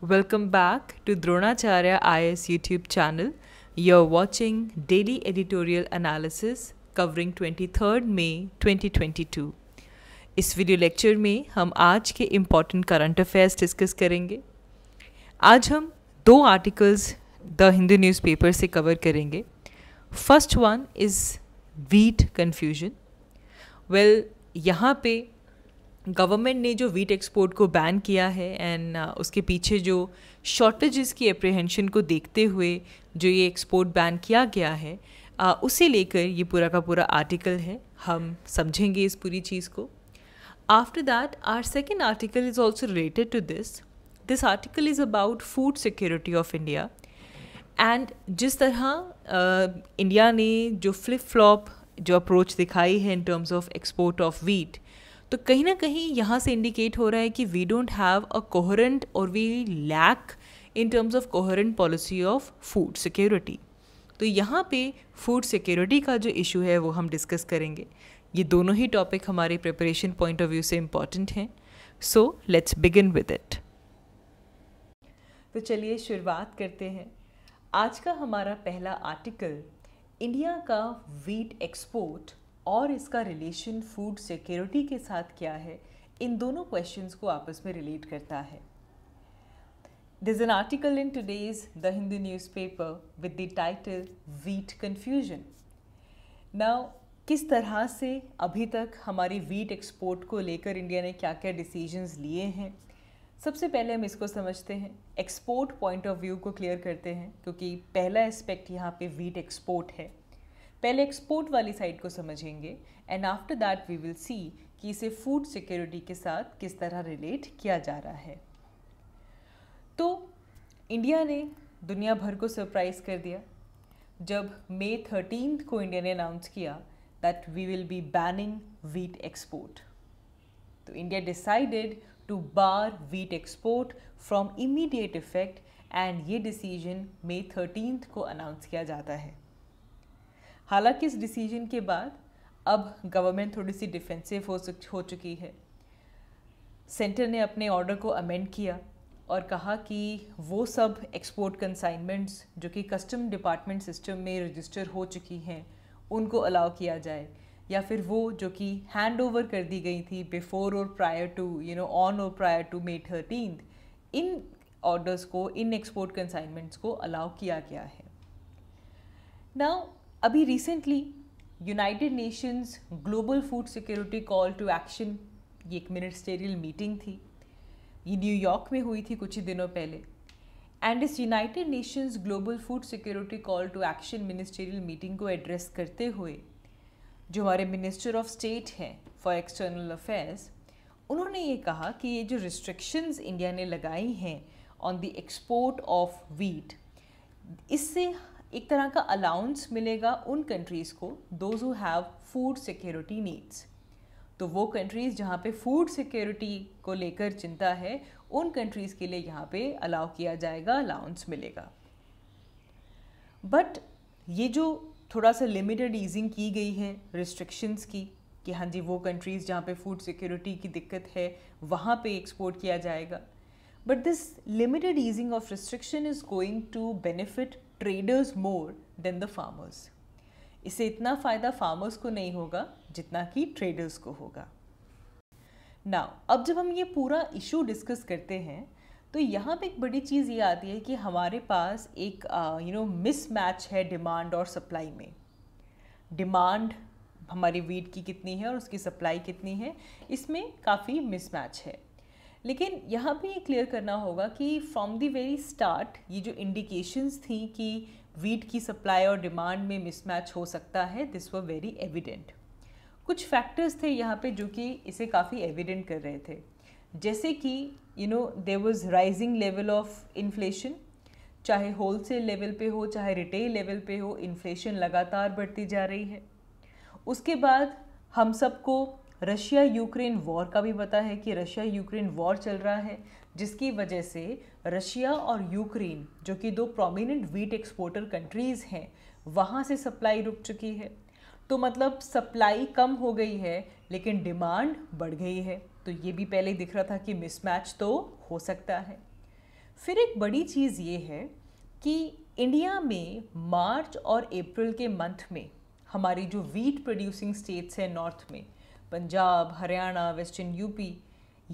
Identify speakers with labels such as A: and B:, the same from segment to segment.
A: Welcome back to Dronacharya IS YouTube channel. You're watching daily editorial analysis covering 23rd May 2022. इस video lecture में हम आज के important current affairs discuss करेंगे आज हम दो आर्टिकल्स द हिंदू न्यूज़पेपर से कवर करेंगे first one is wheat confusion well यहाँ पे गवर्नमेंट ने जो वीट एक्सपोर्ट को बैन किया है एंड uh, उसके पीछे जो शॉर्टेजेस की अप्रिहेंशन को देखते हुए जो ये एक्सपोर्ट बैन किया गया है आ, uh, उसे लेकर ये पूरा का पूरा आर्टिकल है हम समझेंगे इस पूरी चीज़ को after that our second article is also related to this this article is about food security of India and जिस तरह इंडिया uh, ने जो फ्लिप फ्लॉप जो अप्रोच दिखाई है in terms of export of wheat तो कहीं ना कहीं यहाँ से इंडिकेट हो रहा है कि we don't have a coherent और we lack in terms of coherent policy of food security तो यहाँ पे फूड सिक्योरिटी का जो इशू है वो हम डिस्कस करेंगे ये दोनों ही टॉपिक हमारे प्रिपरेशन पॉइंट ऑफ व्यू से इम्पॉर्टेंट हैं so let's begin with it तो चलिए शुरुआत करते हैं आज का हमारा पहला आर्टिकल इंडिया का वीट एक्सपोर्ट और इसका रिलेशन फूड सिक्योरिटी के साथ क्या है इन दोनों क्वेश्चंस को आपस में रिलेट करता है There's article in today's the The newspaper with the title wheat confusion Now, किस तरह से अभी तक हमारी वीट एक्सपोर्ट को लेकर इंडिया ने क्या क्या डिसीजंस लिए हैं सबसे पहले हम इसको समझते हैं एक्सपोर्ट पॉइंट ऑफ व्यू को क्लियर करते हैं क्योंकि पहला एस्पेक्ट यहाँ पे वीट एक्सपोर्ट है पहले एक्सपोर्ट वाली साइड को समझेंगे and after that we will see कि इसे फूड सिक्योरिटी के साथ किस तरह रिलेट किया जा रहा है तो इंडिया ने दुनिया भर को सरप्राइज़ कर दिया जब मई थर्टीन को इंडिया ने अनाउंस किया that we will be banning wheat export तो India decided to bar wheat export from immediate effect and ये डिसीजन मई थर्टीन को अनाउंस किया जाता है हालांकि इस डिसीजन के बाद अब गवर्नमेंट थोड़ी सी डिफेंसिव हो हो चुकी है सेंटर ने अपने ऑर्डर को अमेंड किया और कहा कि वो सब एक्सपोर्ट कंसाइनमेंट्स जो कि कस्टम डिपार्टमेंट सिस्टम में रजिस्टर हो चुकी हैं उनको अलाउ किया जाए या फिर वो जो कि हैंड ओवर कर दी गई थी बिफोर और prior to you know on और प्रायर टू मे थर्टीन इन ऑर्डर्स को इन एक्सपोर्ट कंसाइनमेंट्स को अलाउ किया गया है नाउ अभी recently United Nations global food security call to action ये एक मिनिस्टेरियल मीटिंग थी ये न्यूयॉर्क में हुई थी कुछ ही दिनों पहले एंड इस United Nations global food security call to action ministerial meeting को एड्रेस करते हुए जो हमारे मिनिस्टर ऑफ स्टेट हैं फॉर एक्सटर्नल अफेयर्स उन्होंने ये कहा कि ये जो रिस्ट्रिक्शंस इंडिया ने लगाई हैं on the export of wheat इससे एक तरह का अलाउंस मिलेगा उन कंट्रीज़ को those who have food security needs तो वो कंट्रीज़ जहाँ पे फूड सिक्योरिटी को लेकर चिंता है उन कंट्रीज़ के लिए यहाँ पे अलाउ किया जाएगा अलाउंस मिलेगा बट ये जो थोड़ा सा लिमिटेड ईजिंग की गई है रिस्ट्रिक्शंस की कि हाँ जी वो कंट्रीज़ जहाँ पे फूड सिक्योरिटी की दिक्कत है वहाँ पे एक्सपोर्ट किया जाएगा but this limited easing of restriction is going to benefit traders more than the farmers इससे इतना फ़ायदा फार्मर्स को नहीं होगा जितना कि ट्रेडर्स को होगा नाउ अब जब हम ये पूरा इशू डिस्कस करते हैं तो यहाँ पे एक बड़ी चीज़ ये आती है कि हमारे पास एक यू नो मिस मैच है डिमांड और सप्लाई में डिमांड हमारी वीट की कितनी है और उसकी सप्लाई कितनी है इसमें काफ़ी मिसमैच है लेकिन यहाँ ये क्लियर करना होगा कि फ्रॉम दी वेरी स्टार्ट ये जो इंडिकेशंस थी कि वीट की सप्लाई और डिमांड में मिसमैच हो सकता है दिस वर वेरी एविडेंट कुछ फैक्टर्स थे यहाँ पे जो कि इसे काफ़ी एविडेंट कर रहे थे जैसे कि you know they was rising level of inflation चाहे होल लेवल पे हो चाहे रिटेल लेवल पे हो इन्फ्लेशन लगातार बढ़ती जा रही है उसके बाद हम सबको रशिया यूक्रेन वॉर का भी पता है कि रशिया यूक्रेन वॉर चल रहा है जिसकी वजह से रशिया और यूक्रेन जो कि दो प्रोमिनेंट वीट एक्सपोर्टर कंट्रीज़ हैं वहाँ से सप्लाई रुक चुकी है तो मतलब सप्लाई कम हो गई है लेकिन डिमांड बढ़ गई है तो ये भी पहले दिख रहा था कि मिसमैच तो हो सकता है फिर एक बड़ी चीज़ ये है कि इंडिया में मार्च और अप्रैल के मंथ में हमारी जो वीट प्रोड्यूसिंग स्टेट्स हैं नॉर्थ में पंजाब हरियाणा वेस्टर्न यूपी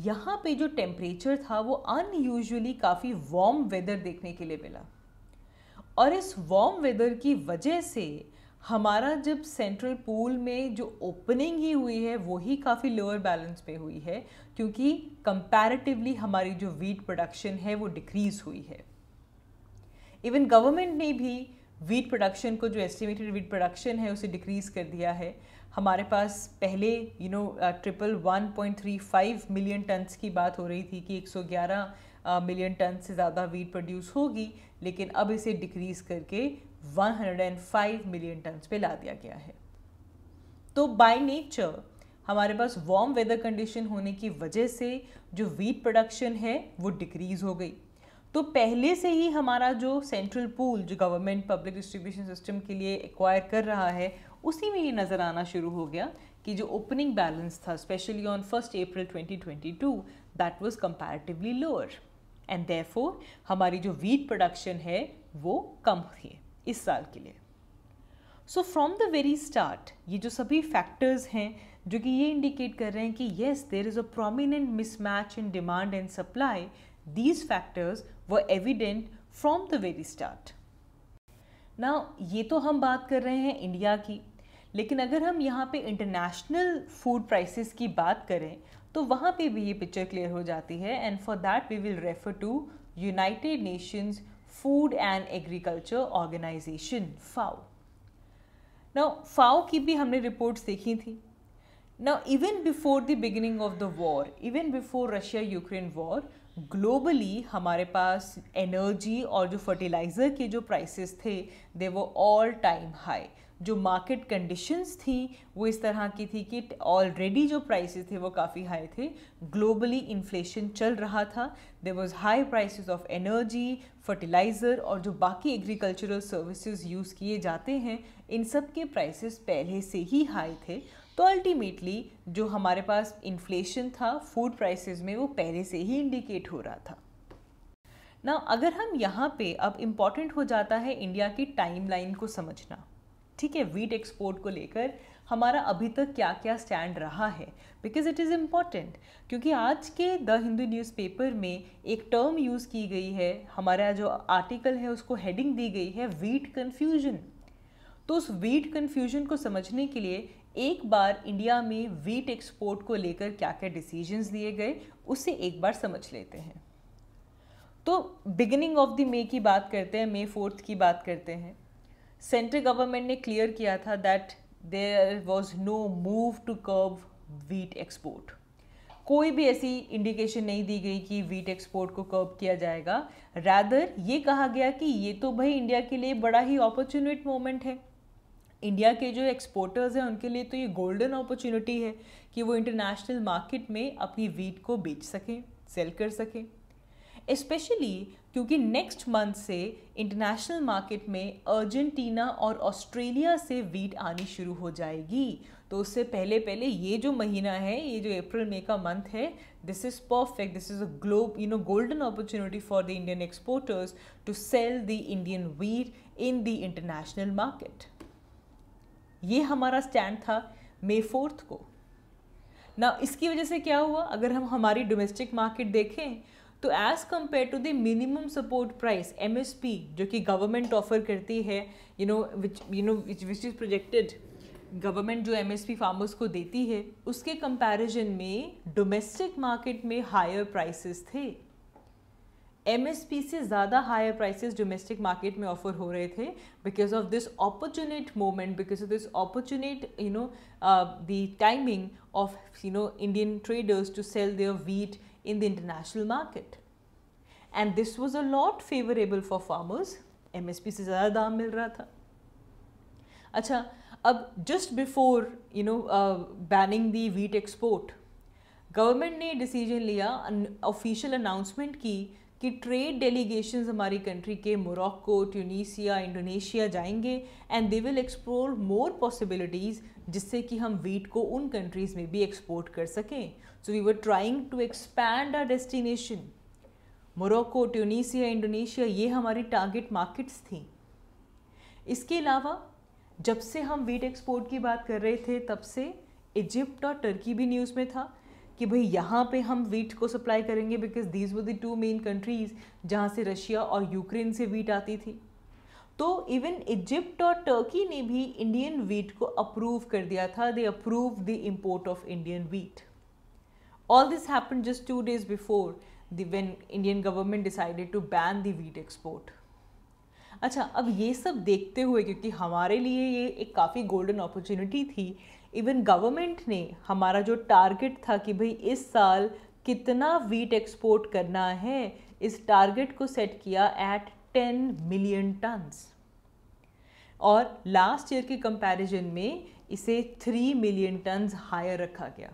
A: यहाँ पे जो टेम्परेचर था वो अनयूजुअली काफ़ी वार्म वेदर देखने के लिए मिला और इस वार्म वेदर की वजह से हमारा जब सेंट्रल पूल में जो ओपनिंग ही हुई है वो ही काफ़ी लोअर बैलेंस पे हुई है क्योंकि कंपैरेटिवली हमारी जो वीट प्रोडक्शन है वो डिक्रीज़ हुई है इवन गवर्नमेंट ने भी वीट प्रोडक्शन को जो एस्टिमेटेड वीट प्रोडक्शन है उसे डिक्रीज़ कर दिया है हमारे पास पहले you know triple 1.35 million tons की बात हो रही थी कि 111 मिलियन टन से ज़्यादा वीट प्रोड्यूस होगी लेकिन अब इसे डिक्रीज़ करके 105 मिलियन टन्स पे ला दिया गया है तो बाय नेचर हमारे पास वार्म वेदर कंडीशन होने की वजह से जो वीट प्रोडक्शन है वो डिक्रीज़ हो गई तो पहले से ही हमारा जो सेंट्रल पूल जो गवर्नमेंट पब्लिक डिस्ट्रीब्यूशन सिस्टम के लिए एक्वायर कर रहा है उसी में ये नज़र आना शुरू हो गया कि जो ओपनिंग बैलेंस था specially on first April 2022 that was comparatively lower and therefore हमारी जो वीट प्रोडक्शन है वो कम थी इस साल के लिए so from the very start ये जो सभी फैक्टर्स हैं जो कि ये इंडिकेट कर रहे हैं कि yes there is a prominent mismatch in demand and supply these factors were evident from the very start ना ये तो हम बात कर रहे हैं इंडिया की लेकिन अगर हम यहाँ पे इंटरनेशनल फूड प्राइसेस की बात करें तो वहाँ पे भी ये पिक्चर क्लियर हो जाती है and for that we will refer to United Nations Food and Agriculture Organization FAO ना फाओ की भी हमने रिपोर्ट्स देखी थी now even before the beginning of the war even before Russia Ukraine war globally हमारे पास एनर्जी और जो फर्टिलाइजर के जो प्राइसेस थे दे वो ऑल टाइम हाई जो मार्केट कंडीशंस थी वो इस तरह की थी कि ऑलरेडी जो प्राइसेस थे वो काफ़ी हाई थे ग्लोबली इन्फ्लेशन चल रहा था there was high prices of energy fertiliser और जो बाकी एग्रीकल्चरल सर्विसेज यूज़ किए जाते हैं इन सब के प्राइसेस पहले से ही हाई थे तो अल्टीमेटली जो हमारे पास इन्फ्लेशन था फूड प्राइसेस में वो पहले से ही इंडिकेट हो रहा था ना अगर हम यहाँ पे अब इम्पॉर्टेंट हो जाता है इंडिया की टाइमलाइन को समझना ठीक है वीट एक्सपोर्ट को लेकर हमारा अभी तक क्या क्या स्टैंड रहा है बिकॉज इट इज़ इम्पॉर्टेंट क्योंकि आज के द हिंदू न्यूज़पेपर में एक टर्म यूज़ की गई है हमारा जो आर्टिकल है उसको हेडिंग दी गई है वीट कन्फ्यूजन तो उस वीट कन्फ्यूजन को समझने के लिए एक बार इंडिया में वीट एक्सपोर्ट को लेकर क्या क्या डिसीजंस लिए गए उसे एक बार समझ लेते हैं तो बिगिनिंग ऑफ द मे की बात करते हैं मे फोर्थ की बात करते हैं सेंट्रल गवर्नमेंट ने क्लियर किया था that there was no move to curb wheat export कोई भी ऐसी इंडिकेशन नहीं दी गई कि वीट एक्सपोर्ट को कर्व किया जाएगा रैदर ये कहा गया कि ये तो भाई इंडिया के लिए बड़ा ही अपॉर्चुनिट मोमेंट है इंडिया के जो एक्सपोर्टर्स हैं उनके लिए तो ये गोल्डन अपॉर्चुनिटी है कि वो इंटरनेशनल मार्केट में अपनी वीट को बेच सकें सेल कर सकें स्पेशली क्योंकि नेक्स्ट मंथ से इंटरनेशनल मार्केट में अर्जेंटीना और ऑस्ट्रेलिया से वीट आनी शुरू हो जाएगी तो उससे पहले पहले ये जो महीना है ये जो अप्रैल मई का मंथ है this is perfect this is a globe you know golden opportunity for the Indian exporters to sell the Indian wheat in the international market ये हमारा स्टैंड था मे फोर्थ को ना इसकी वजह से क्या हुआ अगर हम हमारी डोमेस्टिक मार्केट देखें तो as compare to the minimum support price M S P जो कि गवर्नमेंट ऑफर करती है you know which you know which which is projected government जो एम एस पी फार्मर्स को देती है उसके कंपेरिजन में डोमेस्टिक मार्केट में हायर प्राइसेस थे एम एस पी से ज़्यादा हायर प्राइसेस डोमेस्टिक मार्केट में ऑफर हो रहे थे because of this opportune moment because of this अपॉर्चुनेट you know the timing of you know Indian traders to sell their wheat in the international market. And this was a lot favorable for farmers. MSPs se zyada daam mil raha tha. Achha, ab just before, you know, uh, banning the wheat export, government ne decision liya, an official announcement ki, ki trade delegations hamari country ke Morocco, Tunisia, Indonesia jayenge and they will explore more possibilities जिससे कि हम wheat को उन countries में भी export कर सकें so we were trying to expand our destination Morocco Tunisia Indonesia ये हमारी टारगेट मार्केट्स थी इसके अलावा जब से हम वीट एक्सपोर्ट की बात कर रहे थे तब से इजिप्ट और टर्की भी न्यूज़ में था कि भाई यहाँ पे हम वीट को सप्लाई करेंगे because these were the two main countries जहाँ से रशिया और यूक्रेन से वीट आती थी तो इवन इजिप्ट और टर्की ने भी इंडियन वीट को अप्रूव कर दिया था they approve the import of Indian wheat all this happen just two days before the Indian government decided to ban the wheat export अच्छा अब ये सब देखते हुए क्योंकि हमारे लिए ये एक काफ़ी गोल्डन अपॉर्चुनिटी थी इवन गवर्नमेंट ने हमारा जो टारगेट था कि भाई इस साल कितना वीट एक्सपोर्ट करना है इस टारगेट को सेट किया एट टेन मिलियन टन्स और लास्ट ईयर के कंपैरिजन में इसे थ्री मिलियन टन्स हायर रखा गया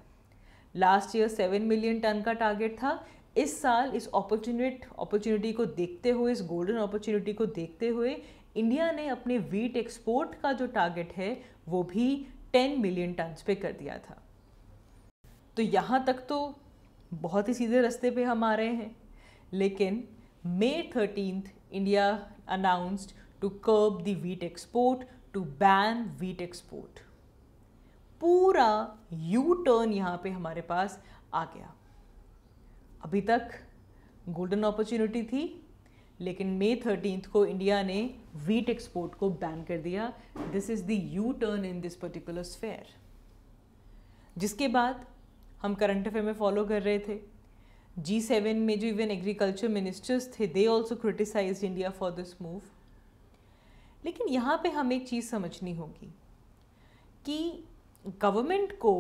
A: last year seven million ton का टारगेट था इस साल इस अपॉर्चुनिट अपॉर्चुनिटी को देखते हुए इस गोल्डन अपॉर्चुनिटी को देखते हुए इंडिया ने अपने वीट एक्सपोर्ट का जो टारगेट है वो भी टेन मिलियन टन्स पे कर दिया था तो यहाँ तक तो बहुत ही सीधे रास्ते पे हम आ रहे हैं लेकिन May thirteen India announced to curb the wheat export, to ban wheat export. पूरा यू टर्न यहाँ पे हमारे पास आ गया अभी तक गोल्डन अपॉर्चुनिटी थी लेकिन मई थर्टींथ को इंडिया ने वीट एक्सपोर्ट को बैन कर दिया this is the U turn in this particular sphere जिसके बाद हम करंट अफेयर में फॉलो कर रहे थे जी सेवन में जो इवन एग्रीकल्चर मिनिस्टर्स थे they also criticise India for this move लेकिन यहाँ पे हमें एक चीज़ समझनी होगी कि गवर्नमेंट को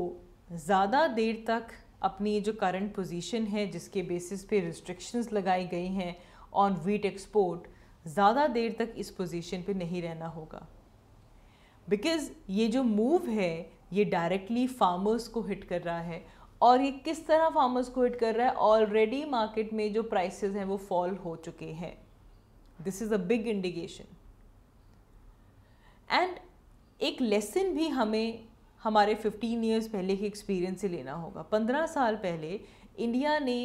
A: ज़्यादा देर तक अपनी जो करंट पोजीशन है जिसके बेसिस पे रिस्ट्रिक्शंस लगाई गई हैं ऑन वीट एक्सपोर्ट ज़्यादा देर तक इस पोजीशन पे नहीं रहना होगा बिकॉज़ ये जो मूव है ये डायरेक्टली फार्मर्स को हिट कर रहा है और ये किस तरह फार्मर्स को हिट कर रहा है ऑलरेडी मार्केट में जो प्राइसेस हैं वो फॉल हो चुके हैं this is a big indication and एक लेसन भी हमें हमारे 15 इयर्स पहले के एक्सपीरियंस से लेना होगा 15 साल पहले इंडिया ने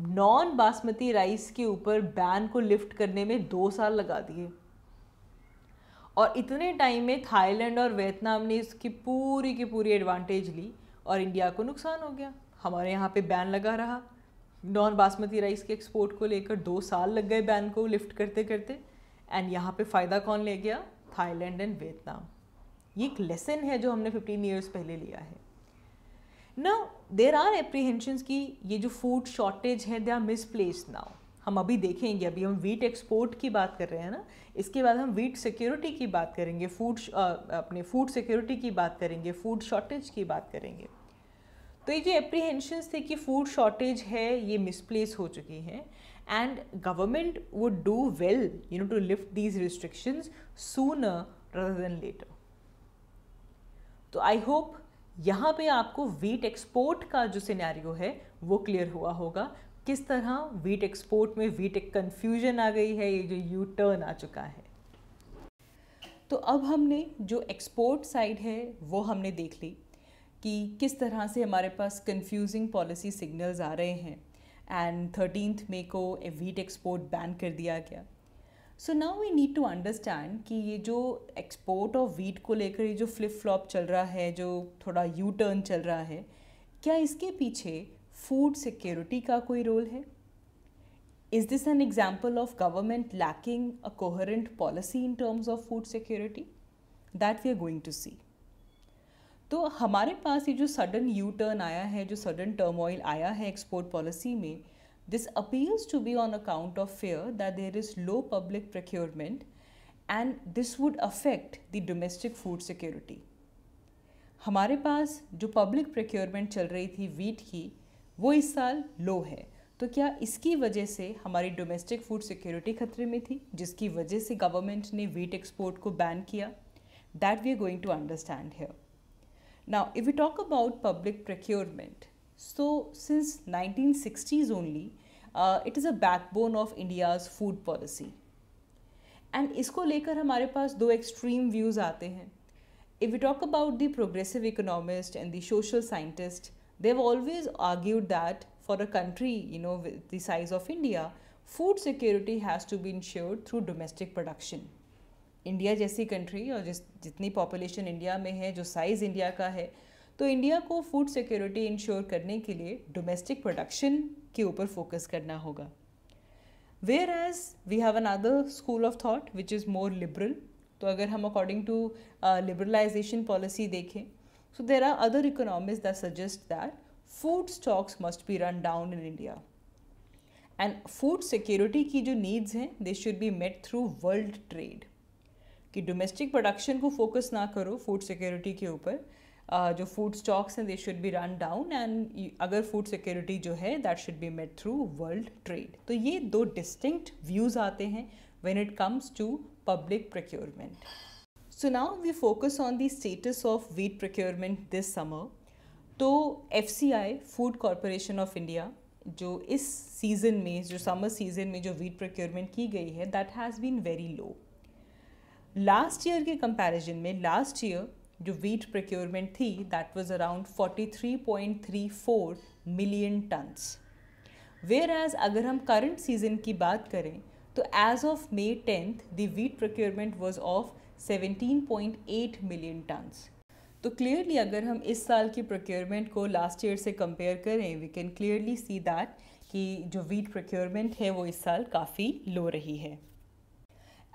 A: नॉन बासमती राइस के ऊपर बैन को लिफ्ट करने में दो साल लगा दिए और इतने टाइम में थाईलैंड और वियतनाम ने इसकी पूरी की पूरी एडवांटेज ली और इंडिया को नुकसान हो गया हमारे यहाँ पे बैन लगा रहा नॉन बासमती राइस के एक्सपोर्ट को लेकर दो साल लग गए बैन को लिफ्ट करते करते एंड यहाँ पे फ़ायदा कौन ले गया थाईलैंड एंड वियतनाम ये एक लेसन है जो हमने फिफ्टीन ईयर्स पहले लिया है ना देर आर एप्रीहेंशंस की ये जो फूड शॉर्टेज है दे आर मिसप्लेस नाउ हम अभी देखेंगे अभी हम वीट एक्सपोर्ट की बात कर रहे हैं ना इसके बाद हम वीट सिक्योरिटी की बात करेंगे फूड अपने फूड सिक्योरिटी की बात करेंगे फूड शॉर्टेज की बात करेंगे तो ये जो एप्रीहेंशंस थे कि फूड शॉर्टेज है ये मिसप्लेस हो चुकी हैं and government would do well you know to lift these restrictions soon rather than later तो आई होप यहाँ पे आपको वीट एक्सपोर्ट का जो सिनेरियो है वो क्लियर हुआ होगा किस तरह वीट एक्सपोर्ट e में वीट एक कन्फ्यूजन आ गई है ये जो यू टर्न आ चुका है तो अब हमने जो एक्सपोर्ट साइड है वो हमने देख ली कि किस तरह से हमारे पास कंफ्यूजिंग पॉलिसी सिग्नल्स आ रहे हैं एंड थर्टीन मे को ए वीट एक्सपोर्ट बैन कर दिया गया so now we need to understand कि ये जो एक्सपोर्ट ऑफ वीट को लेकर ये जो फ्लिप फ्लॉप चल रहा है जो थोड़ा यू टर्न चल रहा है क्या इसके पीछे फूड सिक्योरिटी का कोई रोल है is this an example of government lacking a coherent policy in terms of food security that we are going to see तो हमारे पास ये जो सडन यू टर्न आया है जो सडन टर्मोइल आया है एक्सपोर्ट पॉलिसी में this appeals to be on account of fear that there is low public procurement and this would affect the domestic food security हमारे पास जो पब्लिक प्रोक्योरमेंट चल रही थी वीट की वो इस साल लो है तो क्या इसकी वजह से हमारी डोमेस्टिक फूड सिक्योरिटी खतरे में थी जिसकी वजह से गवर्नमेंट ने वीट एक्सपोर्ट को बैन किया that we are going to understand here now if you talk about public procurement so since nineteen sixties only it is a backbone of India's food policy and इसको लेकर हमारे पास दो extreme views आते हैं if you talk about the progressive economist and the social scientist they've always argued that for a country, you know, with the size of India, food security has to be ensured through domestic production. India जैसी country और जिस जितनी population India में है जो size India का है तो इंडिया को फूड सिक्योरिटी इंश्योर करने के लिए डोमेस्टिक प्रोडक्शन के ऊपर फोकस करना होगा whereas we have an school of thought which is more liberal तो अगर हम अकॉर्डिंग टू लिबरलाइजेशन पॉलिसी देखें So there are other economists that suggest that food stocks must be run down in India. And food security की जो needs हैं they should be met through world trade कि domestic production को focus ना करो food security के ऊपर uh, जो फूड स्टॉक्स हैं they should be run down and अगर फूड सिक्योरिटी जो है that should be met through world trade तो ये दो डिस्टिंक्ट व्यूज़ आते हैं when it comes to public procurement so now we focus on the status of wheat procurement this summer तो F C I food corporation of India जो इस season में जो समर सीज़न में जो वीट प्रोक्योरमेंट की गई है that has been very low last year के कंपैरिजन में लास्ट ईयर जो वीट प्रोक्योरमेंट थी that was around 43.34 million tons whereas अगर हम करंट सीज़न की बात करें तो as of May tenth the wheat procurement was of 17.8 million tons तो क्लियरली अगर हम इस साल की प्रोक्योरमेंट को लास्ट ईयर से कंपेयर करें we can clearly see that कि जो वीट प्रोक्योरमेंट है वो इस साल काफ़ी लो रही है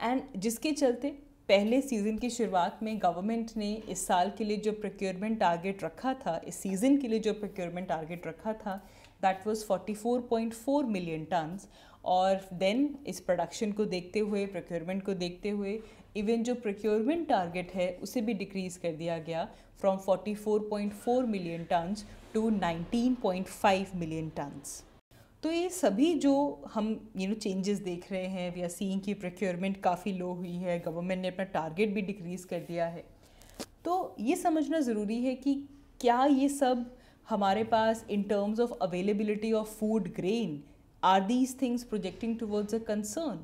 A: एंड जिसके चलते पहले सीज़न की शुरुआत में गवर्नमेंट ने इस साल के लिए जो प्रोक्योरमेंट टारगेट रखा था इस सीज़न के लिए जो प्रोक्योरमेंट टारगेट रखा था दैट वाज 44.4 मिलियन टन्स और देन इस प्रोडक्शन को देखते हुए प्रोक्योरमेंट को देखते हुए इवन जो प्रोक्योरमेंट टारगेट है उसे भी डिक्रीज़ कर दिया गया from 44.4 million tons to 19.5 million tons तो ये सभी जो हम यू नो चेंजेस देख रहे हैं वी आर सीइंग की प्रोक्योरमेंट काफ़ी लो हुई है गवर्नमेंट ने अपना टारगेट भी डिक्रीज़ कर दिया है तो ये समझना ज़रूरी है कि क्या ये सब हमारे पास in terms of availability of food grain are these things projecting towards a concern?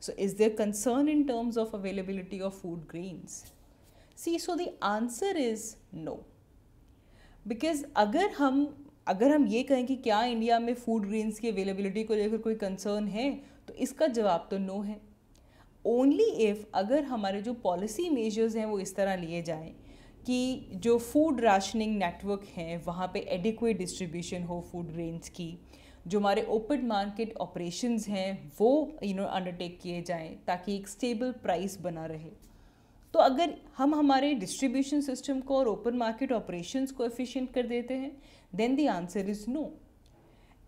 A: So, is there concern in terms of availability of food grains? See, so the answer is no. Because अगर हम अगर हम ये कहें कि क्या India में food grains की अवेलेबिलिटी को लेकर कोई कंसर्न है तो इसका जवाब तो नो है ओनली इफ़ अगर हमारे जो पॉलिसी मेजर्स हैं वो इस तरह लिए जाएं कि जो फूड राशनिंग नेटवर्क हैं वहाँ पे एडिक्वेट डिस्ट्रीब्यूशन हो फूड ग्रेन्स की जो हमारे ओपन मार्केट ऑपरेशंस हैं वो यू नो अंडरटेक किए जाएं ताकि एक स्टेबल प्राइस बना रहे तो अगर हम हमारे डिस्ट्रीब्यूशन सिस्टम को और ओपन मार्केट ऑपरेशंस को एफिशिएंट कर देते हैं then the answer is no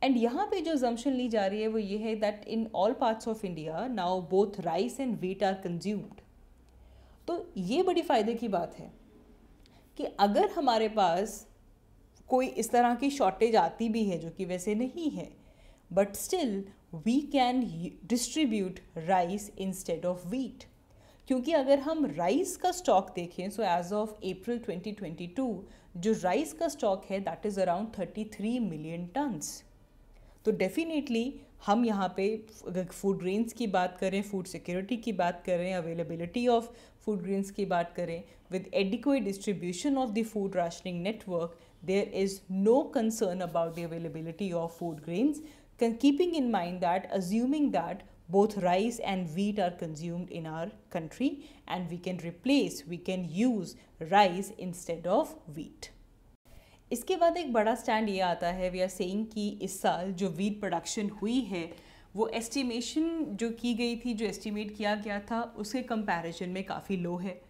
A: and यहाँ पे जो जम्शन ली जा रही है वो ये है that in all parts of India now both rice and wheat are consumed तो ये बड़ी फ़ायदे की बात है कि अगर हमारे पास कोई इस तरह की शॉर्टेज आती भी है जो कि वैसे नहीं है but still we can distribute rice instead of wheat क्योंकि अगर हम राइस का स्टॉक देखें सो एज ऑफ अप्रैल 2022 जो राइस का स्टॉक है that is around 33 million tons तो डेफिनेटली हम यहाँ पे अगर फूड ग्रेन्स की बात करें फूड सिक्योरिटी की बात करें अवेलेबिलिटी ऑफ फूड ग्रेन्स की बात करें with adequate distribution of the food rationing network there is no concern about the availability of food grains, can, keeping in mind that assuming that both rice and wheat are consumed in our country and we can replace, we can use rice instead of wheat. इसके बाद एक बड़ा stand ये आता है we are saying कि इस साल जो वीट प्रोडक्शन हुई है वो एस्टिमेशन जो की गई थी जो एस्टिमेट किया गया था उसके कंपैरिजन में काफ़ी लो है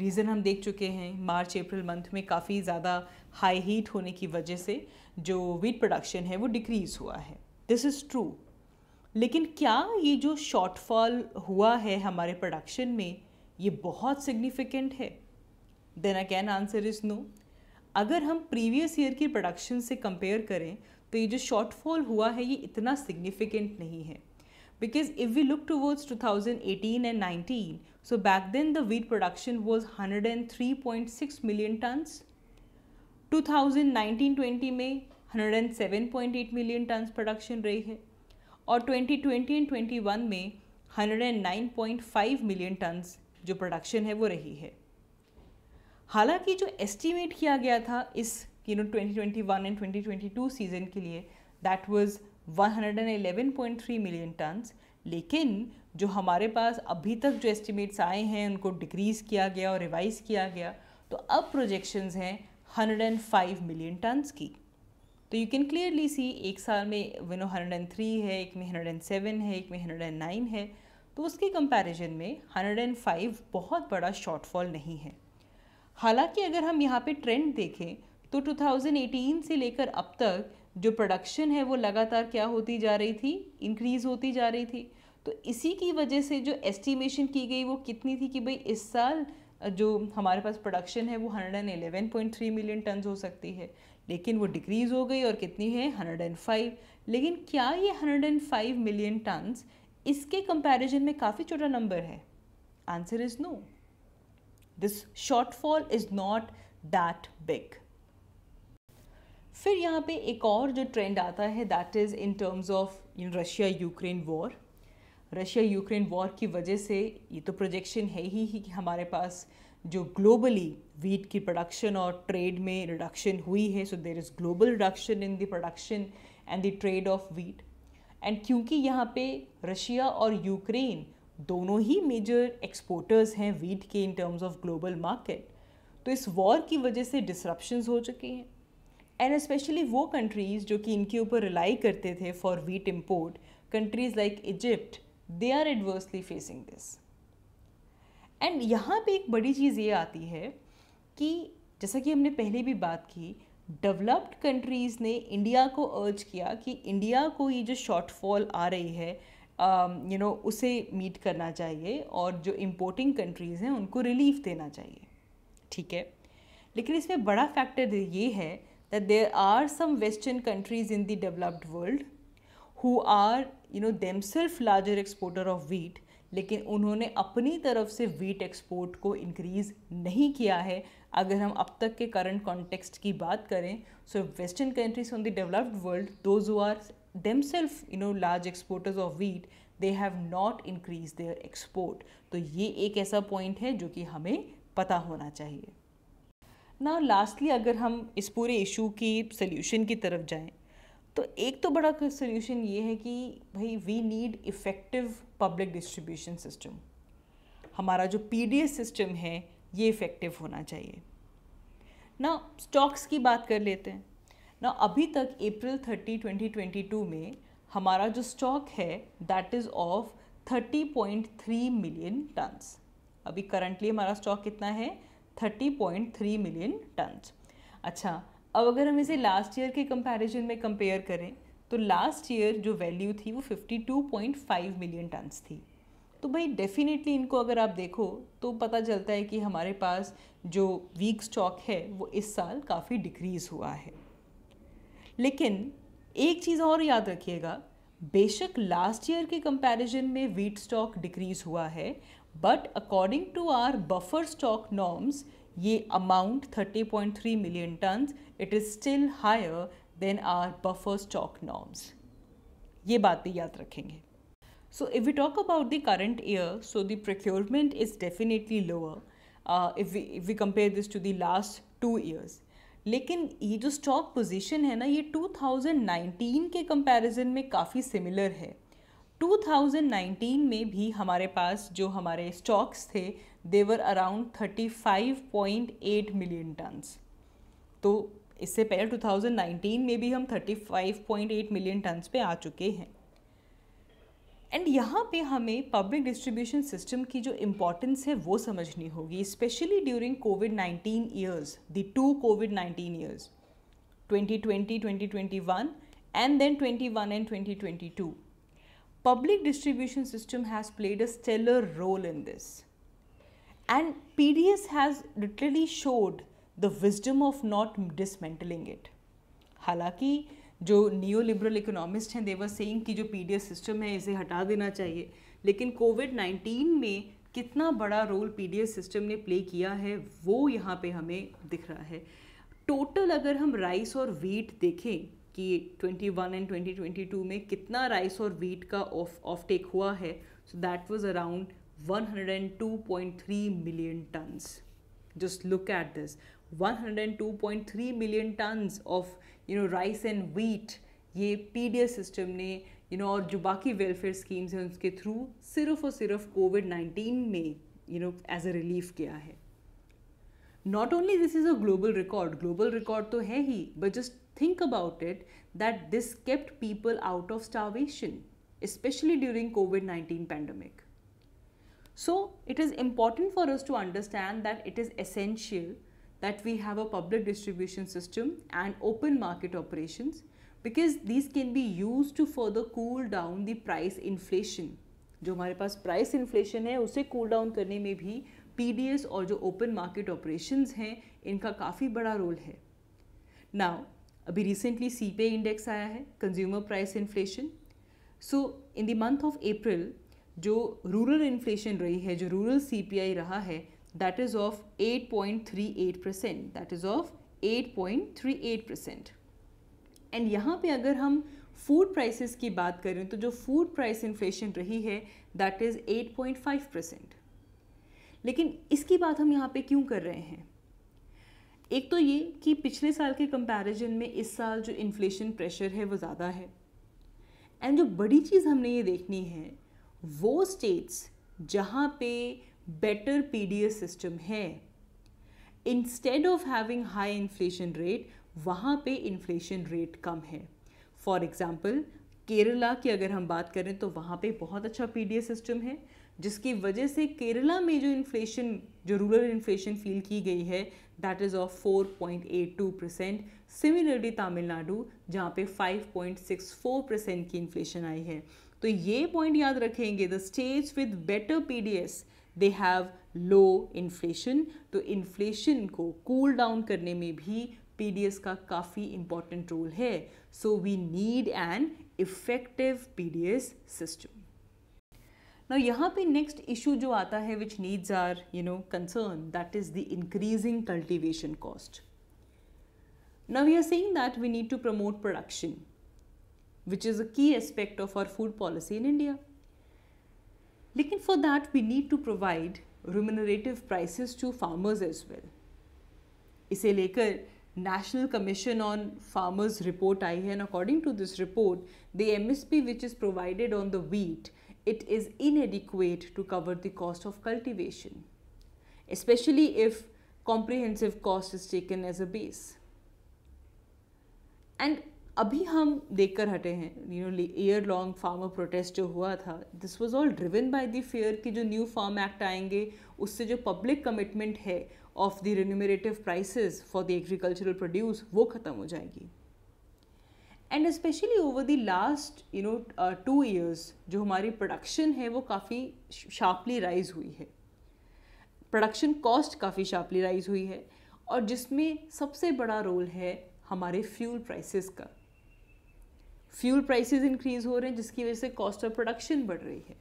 A: रीज़न हम देख चुके हैं मार्च अप्रैल मंथ में काफ़ी ज़्यादा हाई हीट होने की वजह से जो वीट प्रोडक्शन है वो डिक्रीज़ हुआ है दिस इज़ ट्रू लेकिन क्या ये जो शॉर्टफॉल हुआ है हमारे प्रोडक्शन में ये बहुत सिग्निफिकेंट है then can answer is no अगर हम प्रीवियस ईयर की प्रोडक्शन से कंपेयर करें तो ये जो शॉर्टफॉल हुआ है ये इतना सिग्निफिकेंट नहीं है because if we look towards 2018 and 19 so back then the wheat production was 103.6 million tons 2019-20 में 107.8 मिलियन टन्स प्रोडक्शन रही है और 2020 एंड 21 में 109.5 मिलियन टन्स जो प्रोडक्शन है वो रही है हालांकि जो एस्टिमेट किया गया था इस यू नो 2021 एंड 2022 सीज़न के लिए दैट वाज 111.3 मिलियन टन्स लेकिन जो हमारे पास अभी तक जो एस्टिमेट्स आए हैं उनको डिक्रीज़ किया गया और रिवाइज़ किया गया तो अब प्रोजेक्शंस हैं 105 मिलियन टन्स की तो यू कैन क्लियरली सी एक साल में विनो 103 है एक में 107 है एक में 109 है तो उसके कंपैरिजन में 105 बहुत बड़ा शॉर्टफॉल नहीं है हालांकि अगर हम यहाँ पे ट्रेंड देखें तो 2018 से लेकर अब तक जो प्रोडक्शन है वो लगातार क्या होती जा रही थी इंक्रीज़ होती जा रही थी तो इसी की वजह से जो एस्टिमेशन की गई वो कितनी थी कि भाई इस साल जो हमारे पास प्रोडक्शन है वो 111.3 मिलियन टन हो सकती है लेकिन वो डिक्रीज़ हो गई और कितनी है 105 लेकिन क्या ये 105 मिलियन टन्स इसके कंपैरिजन में काफ़ी छोटा नंबर है answer is no this shortfall is not that big फिर यहाँ पे एक और जो ट्रेंड आता है that is in terms of in Russia Ukraine war Russia Ukraine war की वजह से ये तो प्रोजेक्शन है ही ही कि हमारे पास जो ग्लोबली वीट की प्रोडक्शन और ट्रेड में रिडक्शन हुई है so there is global reduction in the production and the trade of wheat and क्योंकि यहाँ पे रशिया और यूक्रेन दोनों ही मेजर एक्सपोर्टर्स हैं वीट के in terms of global market तो इस वॉर की वजह से डिसरप्शंस हो चुके हैं एंड स्पेशली वो कंट्रीज़ जो कि इनके ऊपर रिलाई करते थे for wheat import countries like Egypt they are adversely facing this and यहाँ पे एक बड़ी चीज़ ये आती है कि जैसा कि हमने पहले भी बात की डेवलप्ड कंट्रीज़ ने इंडिया को अर्ज किया कि इंडिया को ये जो शॉर्टफॉल आ रही है यू um, नो उसे मीट करना चाहिए और जो इम्पोर्टिंग कंट्रीज़ हैं उनको रिलीफ देना चाहिए ठीक है लेकिन इसमें बड़ा फैक्टर ये है that there are some Western countries in the developed world who are you know themselves larger exporter of wheat लेकिन उन्होंने अपनी तरफ से वीट एक्सपोर्ट को इंक्रीज़ नहीं किया है अगर हम अब तक के करंट कॉन्टेक्स्ट की बात करें so western countries on the developed world those are themselves you know large exporters of wheat they have not increase their export तो ये एक ऐसा पॉइंट है जो कि हमें पता होना चाहिए ना लास्टली अगर हम इस पूरे इशू की सोल्यूशन की तरफ जाएं तो एक तो बड़ा सोल्यूशन ये है कि भाई we need effective public distribution system हमारा जो पी सिस्टम है ये इफ़ेक्टिव होना चाहिए ना स्टॉक्स की बात कर लेते हैं ना अभी तक April thirty twenty twenty two में हमारा जो स्टॉक है that is of thirty point three million tons अभी करंटली हमारा स्टॉक कितना है 30.3 मिलियन टन्स अच्छा अब अगर हम इसे लास्ट ईयर के कंपैरिजन में कंपेयर करें तो लास्ट ईयर जो वैल्यू थी वो 52.5 मिलियन टन्स थी तो भाई डेफिनेटली इनको अगर आप देखो तो पता चलता है कि हमारे पास जो वीक स्टॉक है वो इस साल काफ़ी डिक्रीज़ हुआ है लेकिन एक चीज़ और याद रखिएगा बेशक लास्ट ईयर के कंपैरिजन में वीट स्टॉक डिक्रीज़ हुआ है but according to our buffer stock norms ये amount 30.3 million tons it is still higher than our buffer stock norms ये बात भी याद रखेंगे so if we talk about the current year so the procurement is definitely lower if we we compare this to the last two years लेकिन ये जो stock position है ना ये 2019 के कंपैरिजन में काफ़ी सिमिलर है 2019 में भी हमारे पास जो हमारे स्टॉक्स थे देवर अराउंड 35.8 मिलियन टन्स तो इससे पहले 2019 में भी हम 35.8 मिलियन टन्स पे आ चुके हैं एंड यहाँ पे हमें पब्लिक डिस्ट्रीब्यूशन सिस्टम की जो इम्पोर्टेंस है वो समझनी होगी specially during COVID 19 years the two COVID 19 years 2020 2021 and then 21 and 2022 public distribution system has played a stellar role in this. And PDS has literally showed the wisdom of not dismantling it. हालांकि जो neo liberal economist हैं देवर saying कि जो P system है इसे हटा देना चाहिए लेकिन कोविड 19 में कितना बड़ा रोल पी सिस्टम ने प्ले किया है वो यहाँ पे हमें दिख रहा है टोटल अगर हम राइस और वीट देखें कि 21 एंड 2022 में कितना राइस और वीट का ऑफ ऑफ टेक हुआ है so that was around 102.3 million tons just look at this 102.3 million tons of you know rice and wheat ये पी सिस्टम ने यू you नो know, और जो बाकी वेलफेयर स्कीम्स हैं उसके थ्रू सिर्फ और सिर्फ कोविड नाइन्टीन में you know as a relief किया है not only this is a global record global record तो है ही but just think about it that this kept people out of starvation, especially during COVID-19 pandemic. So it is important for us to understand that it is essential that we have a public distribution system and open market operations because these can be used to further cool down the price inflation. जो हमारे पास price inflation है उसे cool down करने में भी PDS और जो open market operations हैं इनका काफ़ी बड़ा रोल है नाउ अभी रिसेंटली सी पे इंडेक्स आया है consumer price inflation so in the month of April जो रूरल इन्फ्लेशन रही है जो रूरल सीपीआई रहा है that is of 8.38 percent that is of 8.38 percent and यहाँ पे अगर हम फूड प्राइसेस की बात करें तो जो फूड प्राइस इन्फ्लेशन रही है दैट इज़ 8.5 परसेंट लेकिन इसकी बात हम यहाँ पे क्यों कर रहे हैं एक तो ये कि पिछले साल के कंपैरिजन में इस साल जो इन्फ्लेशन प्रेशर है वो ज़्यादा है एंड जो बड़ी चीज़ हमने ये देखनी है वो स्टेट्स जहाँ पे बेटर पी सिस्टम है instead of having high inflation rate वहाँ पे इन्फ्लेशन रेट कम है फॉर एग्ज़ाम्पल केरला की अगर हम बात करें तो वहाँ पे बहुत अच्छा पी सिस्टम है जिसकी वजह से केरला में जो इन्फ्लेशन जो रूरल इन्फ्लेशन फील की गई है that is of 4.82 percent similarly Tamil Nadu जहाँ पे 5.64 परसेंट की इन्फ्लेशन आई है तो ये पॉइंट याद रखेंगे the states with better P they have low inflation तो इन्फ्लेशन को कूल cool डाउन करने में भी पी का काफ़ी इंपॉर्टेंट रोल है so we need an effective P system now यहाँ पे नेक्स्ट इशू जो आता है which needs are you know concern that is the increasing cultivation cost now we are saying that we need to promote production which is a key aspect of our food policy in India लेकिन for that we need to provide remunerative prices to farmers as well इसे लेकर national commission on farmers report आई है and according to this report the M S P which is provided on the wheat it is inadequate to cover the cost of cultivation, especially if comprehensive cost is taken as a base. And अभी हम देख कर हटे हैं you know year long farmer protest जो हुआ था this was all driven by the fear कि जो न्यू फार्म एक्ट आएंगे उससे जो पब्लिक कमिटमेंट है of the remunerative prices for the agricultural produce वो ख़त्म हो जाएगी and specially over the last you know two years जो हमारी प्रोडक्शन है वो काफ़ी शार्पली राइज हुई है प्रोडक्शन कॉस्ट काफ़ी शार्पली राइज हुई है और जिसमें सबसे बड़ा रोल है हमारे फ्यूल प्राइसेस का फ्यूल प्राइसेस इंक्रीज हो रहे हैं जिसकी वजह से कॉस्ट ऑफ प्रोडक्शन बढ़ रही है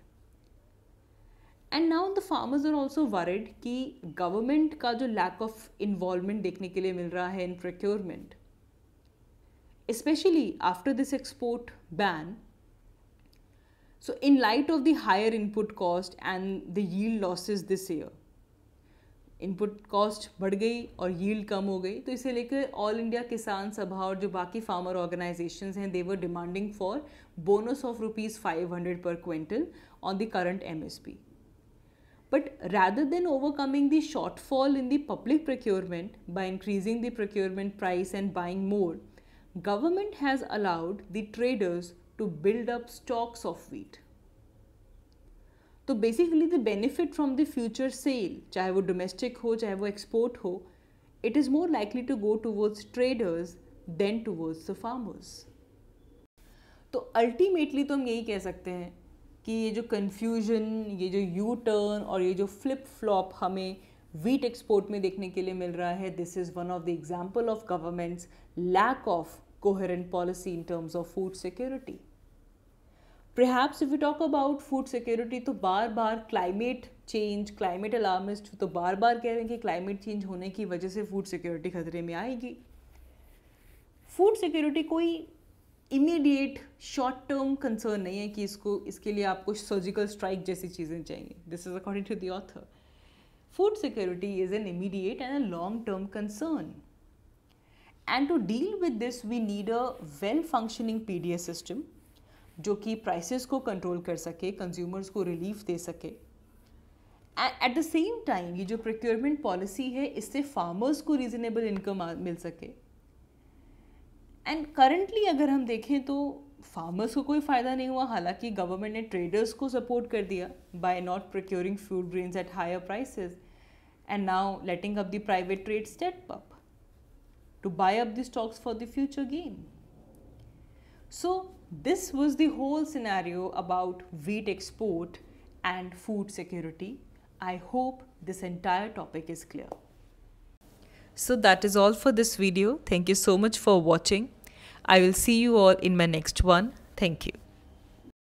A: and now the farmers are also worried कि गवर्नमेंट का जो लैक ऑफ इन्वॉल्वमेंट देखने के लिए मिल रहा है in procurement especially after this export ban. So, in light of the higher input cost and the yield losses this year, input cost बढ़ गई और यील्ड कम हो गई तो इसे लेकर ऑल इंडिया किसान सभा और जो बाकी फार्मर ऑर्गेनाइजेशन हैं they were demanding for bonus of rupees five hundred per quintal on the current M S P but rather than overcoming the shortfall in the public procurement by increasing the procurement price and buying more government has allowed the traders to build up stocks of wheat तो basically the benefit from the future sale चाहे वो domestic हो चाहे वो export हो it is more likely to go towards traders than towards the farmers तो ultimately तो हम यही कह सकते हैं कि ये जो कन्फ्यूजन ये जो यू टर्न और ये जो फ्लिप फ्लॉप हमें वीट एक्सपोर्ट में देखने के लिए मिल रहा है this is one of the example of government's lack of coherent policy in terms of food security. Perhaps if we talk about food security, तो बार बार climate change, climate alarmist तो बार बार कह रहे हैं कि climate change होने की वजह से food security खतरे में आएगी फूड सिक्योरिटी कोई इमीडिएट शॉर्ट टर्म कंसर्न नहीं है कि इसको इसके लिए आपको सर्जिकल स्ट्राइक जैसी चीज़ें चाहिए this is according to the author food security is an immediate and a long term concern and to deal with this we need a well functioning P D PDS system जो कि prices को control कर सके consumers को relief दे सके at the same time ये जो procurement policy है इससे फार्मर्स को रीजनेबल इनकम मिल सके एंड करंटली अगर हम देखें तो फार्मर्स को कोई फ़ायदा नहीं हुआ हालांकि गवर्नमेंट ने ट्रेडर्स को सपोर्ट कर दिया by not procuring fruit grains at higher prices and now letting up the private trade step up to buy up the stocks for the future gain. So, this was the whole scenario about wheat export and food security. I hope this entire topic is clear. So, that is all for this video. Thank you so much for watching. I will see you all in my next one. Thank you.